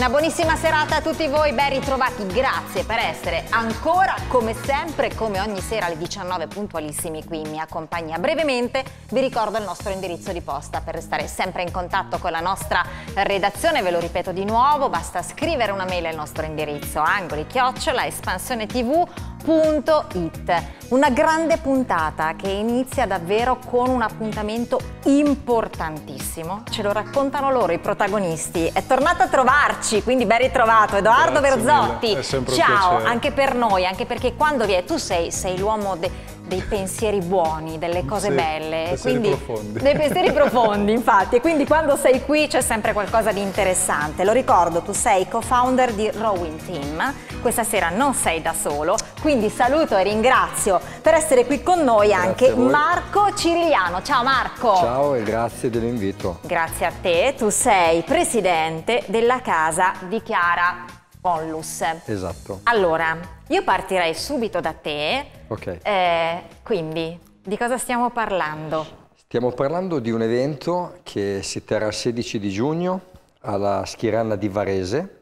Una buonissima serata a tutti voi, ben ritrovati, grazie per essere ancora come sempre, come ogni sera alle 19 puntualissimi qui in mia compagnia. Brevemente vi ricordo il nostro indirizzo di posta per restare sempre in contatto con la nostra redazione, ve lo ripeto di nuovo, basta scrivere una mail al nostro indirizzo angoli chiocciola espansione tv Punto it. Una grande puntata che inizia davvero con un appuntamento importantissimo. Ce lo raccontano loro i protagonisti. È tornato a trovarci, quindi ben ritrovato Edoardo Grazie Berzotti. Ciao, anche per noi, anche perché quando vi è tu sei, sei l'uomo dei pensieri buoni, delle cose sì, belle. Pensieri quindi, profondi. Dei pensieri profondi, infatti. E quindi quando sei qui c'è sempre qualcosa di interessante. Lo ricordo, tu sei co-founder di Rowing Team. Questa sera non sei da solo, quindi saluto e ringrazio per essere qui con noi anche Marco Cirigliano. Ciao Marco! Ciao e grazie dell'invito. Grazie a te, tu sei presidente della casa di Chiara Mollus. Esatto. Allora, io partirei subito da te. Ok. Eh, quindi, di cosa stiamo parlando? Stiamo parlando di un evento che si terrà il 16 di giugno alla Schiranna di Varese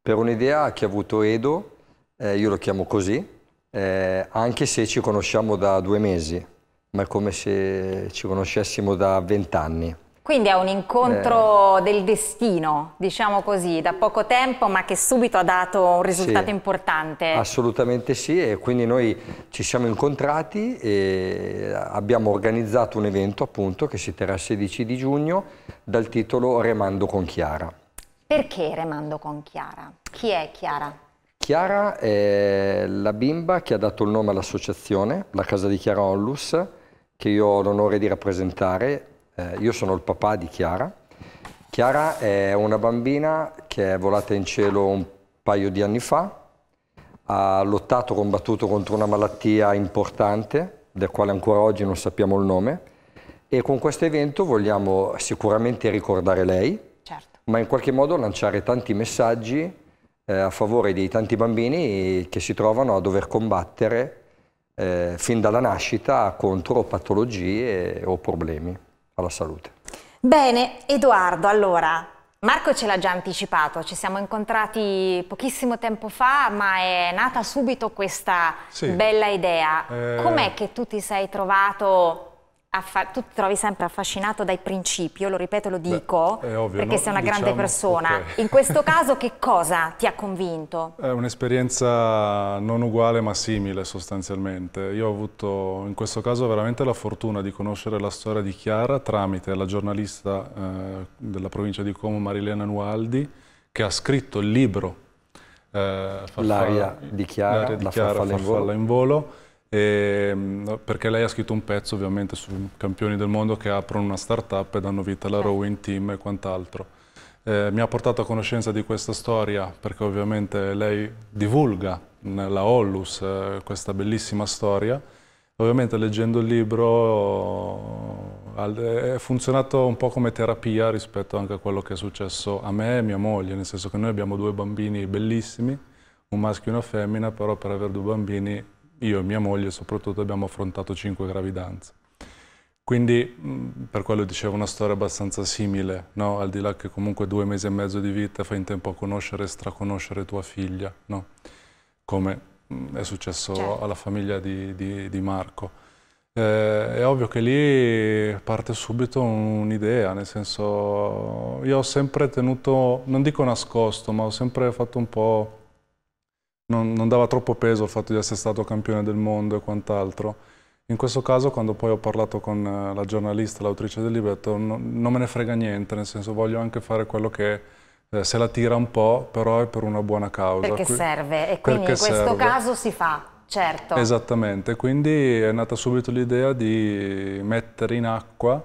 per un'idea che ha avuto Edo, eh, io lo chiamo così, eh, anche se ci conosciamo da due mesi, ma è come se ci conoscessimo da vent'anni. Quindi è un incontro eh. del destino, diciamo così, da poco tempo ma che subito ha dato un risultato sì, importante. Assolutamente sì e quindi noi ci siamo incontrati e abbiamo organizzato un evento appunto che si terrà il 16 di giugno dal titolo Remando con Chiara. Perché Remando con Chiara? Chi è Chiara? Chiara è la bimba che ha dato il nome all'associazione, la casa di Chiara Onlus, che io ho l'onore di rappresentare eh, io sono il papà di Chiara. Chiara è una bambina che è volata in cielo un paio di anni fa, ha lottato, combattuto contro una malattia importante, del quale ancora oggi non sappiamo il nome, e con questo evento vogliamo sicuramente ricordare lei, certo. ma in qualche modo lanciare tanti messaggi eh, a favore di tanti bambini che si trovano a dover combattere eh, fin dalla nascita contro patologie o problemi alla salute. Bene, Edoardo, allora Marco ce l'ha già anticipato, ci siamo incontrati pochissimo tempo fa, ma è nata subito questa sì. bella idea. Eh... Com'è che tu ti sei trovato tu ti trovi sempre affascinato dai principi, io lo ripeto e lo dico, Beh, ovvio, perché no? sei una diciamo, grande persona. Okay. In questo caso che cosa ti ha convinto? È un'esperienza non uguale ma simile sostanzialmente. Io ho avuto in questo caso veramente la fortuna di conoscere la storia di Chiara tramite la giornalista eh, della provincia di Como Marilena Nualdi che ha scritto il libro eh, L'aria di Chiara, di la Chiara, farfalla in volo, farfalla in volo e, ehm, perché lei ha scritto un pezzo ovviamente su campioni del mondo che aprono una startup e danno vita alla rowing team e quant'altro. Eh, mi ha portato a conoscenza di questa storia perché ovviamente lei divulga nella Ollus eh, questa bellissima storia. Ovviamente leggendo il libro è funzionato un po' come terapia rispetto anche a quello che è successo a me e mia moglie, nel senso che noi abbiamo due bambini bellissimi, un maschio e una femmina, però per avere due bambini io e mia moglie soprattutto abbiamo affrontato cinque gravidanze. Quindi, per quello dicevo, una storia abbastanza simile, no? al di là che comunque due mesi e mezzo di vita fai in tempo a conoscere e straconoscere tua figlia, no? come è successo certo. alla famiglia di, di, di Marco. Eh, è ovvio che lì parte subito un'idea, nel senso io ho sempre tenuto, non dico nascosto, ma ho sempre fatto un po' non, non dava troppo peso al fatto di essere stato campione del mondo e quant'altro. In questo caso, quando poi ho parlato con eh, la giornalista, l'autrice del libro, libretto, no, non me ne frega niente, nel senso voglio anche fare quello che eh, se la tira un po', però è per una buona causa. Perché Qui, serve, e quindi in questo serve. caso si fa, certo. Esattamente, quindi è nata subito l'idea di mettere in acqua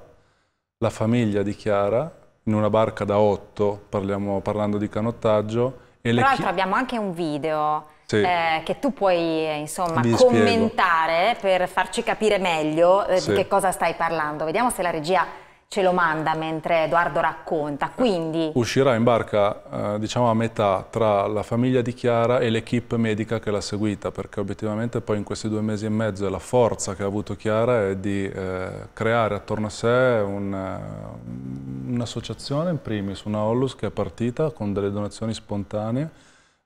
la famiglia di Chiara in una barca da otto, parliamo, parlando di canottaggio, tra l'altro abbiamo anche un video sì. eh, che tu puoi insomma, commentare per farci capire meglio eh, sì. di che cosa stai parlando. Vediamo se la regia ce lo manda mentre Edoardo racconta, quindi... Uscirà in barca eh, diciamo a metà tra la famiglia di Chiara e l'equipe medica che l'ha seguita, perché obiettivamente poi in questi due mesi e mezzo la forza che ha avuto Chiara è di eh, creare attorno a sé eh, un'associazione un in primis, una Ollus che è partita con delle donazioni spontanee,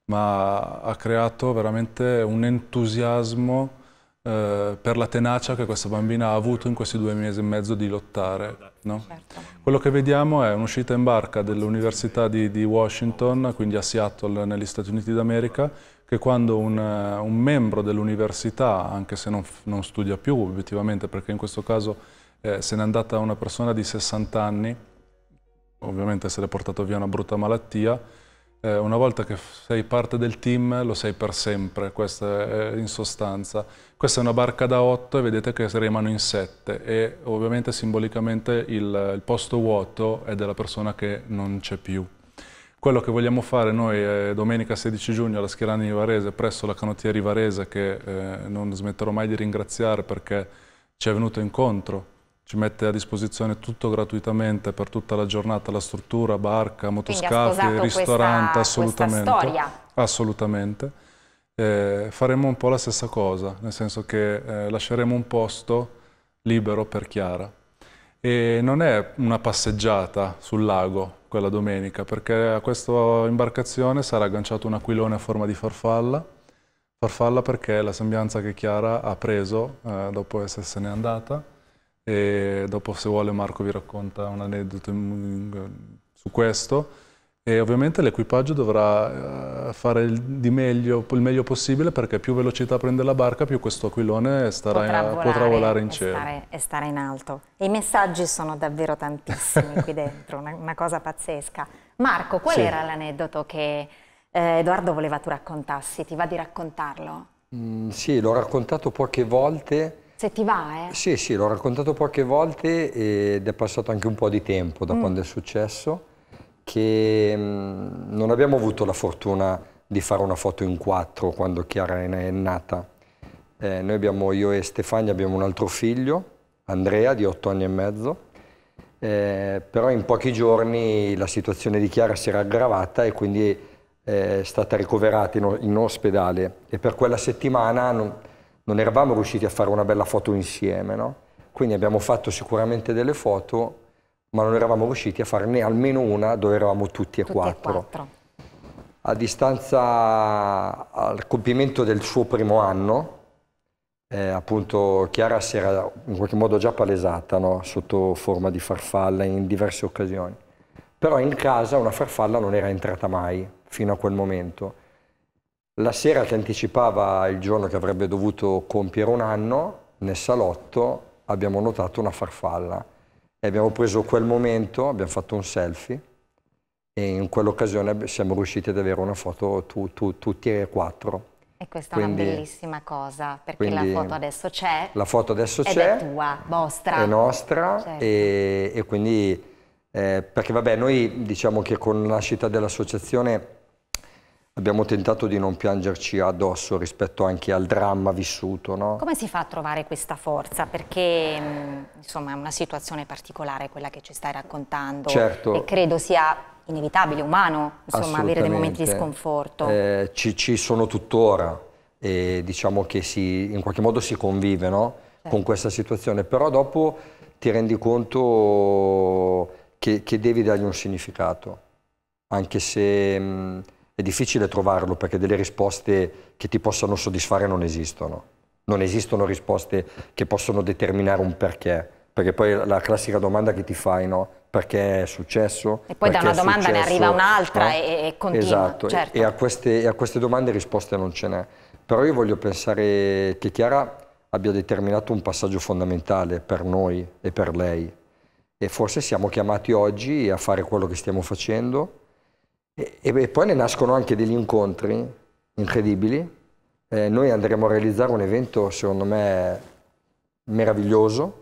ma ha creato veramente un entusiasmo eh, per la tenacia che questa bambina ha avuto in questi due mesi e mezzo di lottare. No? Certo. Quello che vediamo è un'uscita in barca dell'Università di, di, Washington, quindi a Seattle negli Stati Uniti d'America, che quando un, eh, un membro dell'università, anche se non, non, studia più obiettivamente, perché in questo caso eh, se n'è andata una persona di 60 anni, ovviamente se l'è portata via una brutta malattia, eh, una volta che sei parte del team lo sei per sempre, questa è in sostanza. Questa è una barca da 8 e vedete che remano in 7 e ovviamente simbolicamente il, il posto vuoto è della persona che non c'è più. Quello che vogliamo fare noi è eh, domenica 16 giugno alla Schirani di Varese, presso la canottieri Varese, che eh, non smetterò mai di ringraziare perché ci è venuto incontro ci mette a disposizione tutto gratuitamente per tutta la giornata, la struttura, barca, motoscafi, ristorante, assolutamente. Questa assolutamente. Eh, faremo un po' la stessa cosa, nel senso che eh, lasceremo un posto libero per Chiara. E non è una passeggiata sul lago quella domenica, perché a questa imbarcazione sarà agganciato un aquilone a forma di farfalla, farfalla perché è la sembianza che Chiara ha preso eh, dopo essersene andata e dopo se vuole Marco vi racconta un aneddoto su questo. E ovviamente l'equipaggio dovrà eh, fare il, meglio, il, meglio, possibile perché più velocità prende la barca, più questo aquilone starà, potrà, volare, potrà volare in cielo. Stare, e stare in alto. E i messaggi sono davvero tantissimi qui dentro, una, una, cosa pazzesca. Marco, qual sì. era l'aneddoto che eh, Edoardo voleva tu raccontassi? Ti va di raccontarlo? Mm, sì, l'ho raccontato poche volte se ti va, eh? Sì, sì, l'ho raccontato poche volte ed è passato anche un po' di tempo da mm. quando è successo che mm, non abbiamo avuto la fortuna di fare una foto in quattro quando Chiara è nata. Eh, noi abbiamo, io e Stefania abbiamo un altro figlio, Andrea, di otto anni e mezzo, eh, però in pochi giorni la situazione di Chiara si era aggravata e quindi eh, è stata ricoverata in, in ospedale e per quella settimana... Non, non eravamo riusciti a fare una bella foto insieme, no? Quindi abbiamo fatto sicuramente delle foto, ma non eravamo riusciti a farne almeno una dove eravamo tutti e tutti quattro. E quattro. A distanza al compimento del suo primo anno, eh, appunto Chiara si era in qualche modo già palesata no? sotto forma di farfalla in diverse occasioni. Però in casa una farfalla non era entrata mai fino a quel momento la sera che anticipava il giorno che avrebbe dovuto compiere un anno, nel salotto abbiamo notato una farfalla e abbiamo preso quel momento, abbiamo fatto un selfie e in quell'occasione siamo riusciti ad avere una foto tu, tu, tutti e quattro. E questa quindi, è una bellissima cosa, perché la foto adesso c'è. La foto adesso c'è. È tua, vostra. È nostra certo. e, e, quindi, eh, perché vabbè, noi diciamo che con la nascita dell'associazione Abbiamo tentato di non piangerci addosso rispetto anche al dramma vissuto. No? Come si fa a trovare questa forza? Perché mm, insomma, è una situazione particolare quella che ci stai raccontando certo. e credo sia inevitabile, umano, insomma, avere dei momenti di sconforto. Eh, ci, ci, sono tuttora e diciamo che si, in qualche modo si convive no? certo. con questa situazione, però dopo ti rendi conto che, che devi dargli un significato, anche se... Mh, mm, è difficile trovarlo perché delle risposte che ti possano soddisfare non esistono. Non esistono risposte che possono determinare un perché, perché poi la classica domanda che ti fai, no? Perché è successo? E poi da una domanda successo, ne arriva un'altra no? Eh? e, e continua. Esatto, certo. e, a queste, e a queste domande risposte non ce n'è. Però io voglio pensare che Chiara abbia determinato un passaggio fondamentale per noi e per lei. E forse siamo chiamati oggi a fare quello che stiamo facendo, e, e poi ne nascono anche degli incontri incredibili. Eh, noi andremo a realizzare un evento, secondo me, meraviglioso,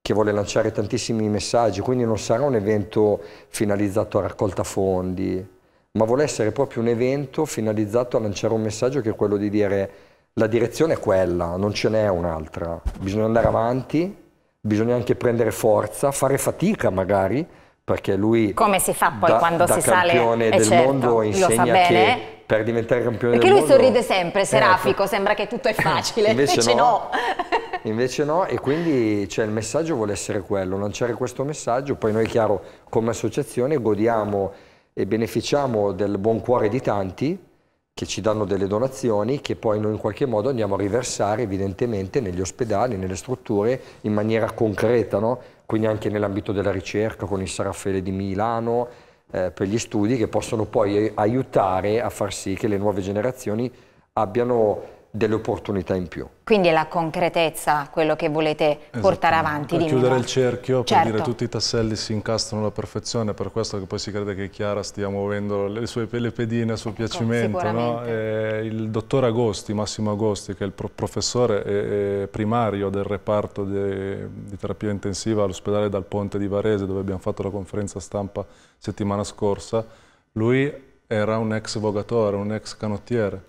che vuole lanciare tantissimi messaggi, quindi non sarà un evento finalizzato a raccolta fondi, ma vuole essere proprio un evento finalizzato a lanciare un messaggio che è quello di dire la direzione è quella, non ce n'è un'altra, bisogna andare avanti, bisogna anche prendere forza, fare fatica magari, perché lui come si fa poi da, quando da si sale campione eh, del certo, mondo insegna che per diventare campione perché del mondo perché lui sorride sempre certo. serafico eh, sembra che tutto è facile invece, invece no, no. invece no e quindi cioè, il messaggio vuole essere quello lanciare questo messaggio poi noi chiaro come associazione godiamo e beneficiamo del buon cuore di tanti che ci danno delle donazioni che poi noi in qualche modo andiamo a riversare evidentemente negli ospedali, nelle strutture in maniera concreta, no? quindi anche nell'ambito della ricerca con il Sarafele di Milano, eh, per gli studi che possono poi eh, aiutare a far sì che le nuove generazioni abbiano delle opportunità in più. Quindi è la concretezza quello che volete esatto. portare avanti. Per chiudere il cerchio, certo. per dire tutti i tasselli si incastrano alla perfezione, per questo che poi si crede che Chiara stia muovendo le sue le pedine a suo ecco, piacimento. No? Eh, il dottor Agosti, Massimo Agosti, che è il professore primario del reparto di, di terapia intensiva all'ospedale Dal Ponte di Varese, dove abbiamo fatto la conferenza stampa settimana scorsa, lui era un ex vogatore, un ex canottiere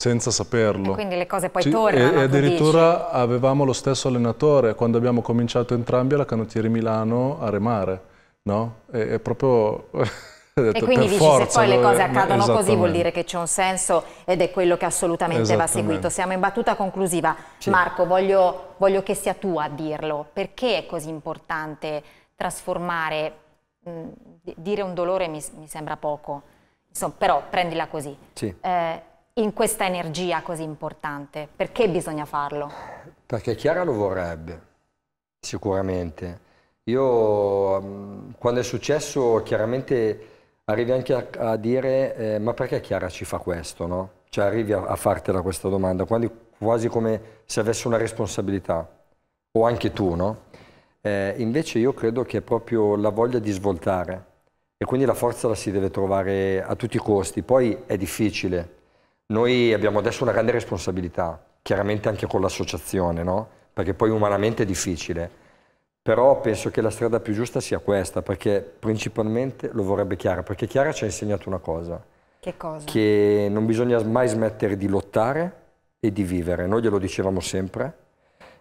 senza saperlo. E quindi le cose poi Ci, tornano. E, addirittura dici. avevamo lo stesso allenatore quando abbiamo cominciato entrambi alla Canottieri Milano a remare, no? E, è proprio... detto, e quindi dici forza, se poi le cose accadono così vuol dire che c'è un senso ed è quello che assolutamente va seguito. Siamo in battuta conclusiva. Sì. Marco, voglio, voglio che sia tu a dirlo. Perché è così importante trasformare, mh, dire un dolore mi, mi sembra poco, insomma, però prendila così. Sì. Eh, in questa energia così importante? Perché bisogna farlo? Perché Chiara lo vorrebbe, sicuramente. Io mm, quando è successo chiaramente arrivi anche a, a dire eh, ma perché Chiara ci fa questo, no? Cioè arrivi a, a fartela questa domanda, quando, quasi come se avesse una responsabilità, o anche tu, no? Eh, invece io credo che è proprio la voglia di svoltare e quindi la forza la si deve trovare a tutti i costi, poi è difficile, noi abbiamo adesso una grande responsabilità, chiaramente anche con l'associazione, no? perché poi umanamente è difficile, però penso che la strada più giusta sia questa, perché principalmente lo vorrebbe Chiara, perché Chiara ci ha insegnato una cosa. Che cosa? Che non bisogna mai smettere di lottare e di vivere, noi glielo dicevamo sempre,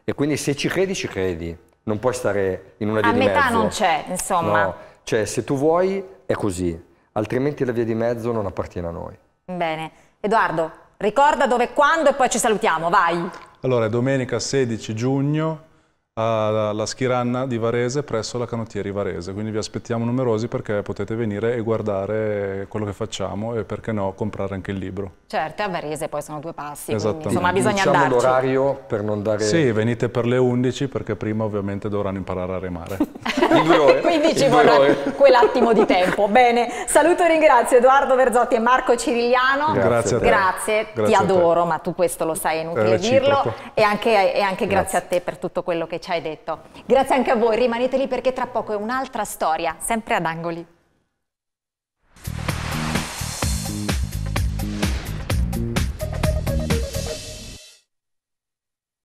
e quindi se ci credi, ci credi, non puoi stare in una via A di mezzo. A metà non c'è, insomma. No, cioè se tu vuoi è così, altrimenti la via di mezzo non appartiene a noi. Bene. Edoardo, ricorda dove, quando e poi ci salutiamo, vai. Allora, domenica 16 giugno alla Schiranna di Varese presso la Canottieri Varese, quindi vi aspettiamo numerosi perché potete venire e guardare quello che facciamo e perché no comprare anche il libro. Certo, a Varese poi sono due passi, quindi, esatto. insomma bisogna diciamo l'orario per non dare... Sì, venite per le 11 perché prima ovviamente dovranno imparare a remare. in due ore. quindi ci vorrà quell'attimo di tempo. Bene, saluto e ringrazio Edoardo Verzotti e Marco Cirigliano. Grazie, grazie, grazie ti adoro, ma tu questo lo sai, è inutile eh, dirlo. E anche, e anche grazie. grazie a te per tutto quello che ci ci hai detto. Grazie anche a voi, rimanete lì perché tra poco è un'altra storia, sempre ad angoli.